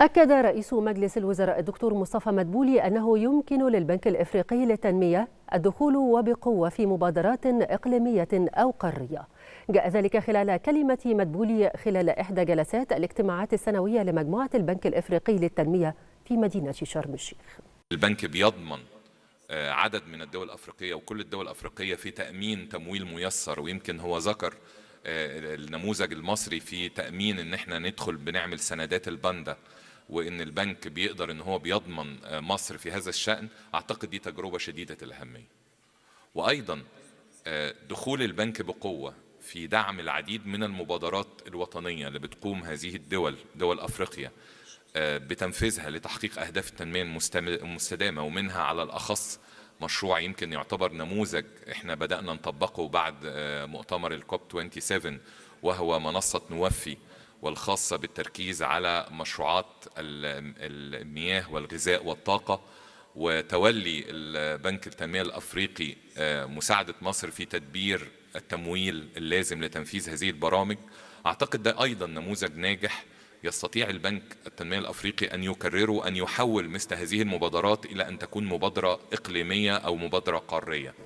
أكد رئيس مجلس الوزراء الدكتور مصطفى مدبولي أنه يمكن للبنك الإفريقي للتنمية الدخول وبقوة في مبادرات إقليمية أو قارية جاء ذلك خلال كلمة مدبولي خلال إحدى جلسات الاجتماعات السنوية لمجموعة البنك الإفريقي للتنمية في مدينة شرم الشيخ البنك بيضمن آه، عدد من الدول الأفريقية وكل الدول الأفريقية في تأمين تمويل ميسر ويمكن هو ذكر آه، النموذج المصري في تامين ان احنا ندخل بنعمل سندات الباندا وان البنك بيقدر ان هو بيضمن آه، مصر في هذا الشان اعتقد دي تجربه شديده الاهميه وايضا آه، دخول البنك بقوه في دعم العديد من المبادرات الوطنيه اللي بتقوم هذه الدول دول افريقيا بتنفيذها لتحقيق اهداف التنميه المستدامه ومنها على الاخص مشروع يمكن يعتبر نموذج احنا بدأنا نطبقه بعد آه، مؤتمر الكوب 27 وهو منصة نوفي والخاصة بالتركيز على مشروعات المياه والغذاء والطاقة وتولي البنك التنمية الأفريقي آه، مساعدة مصر في تدبير التمويل اللازم لتنفيذ هذه البرامج أعتقد ده أيضا نموذج ناجح يستطيع البنك التنمية الأفريقي أن يكرروا أن يحول مثل هذه المبادرات إلى أن تكون مبادرة إقليمية أو مبادرة قارية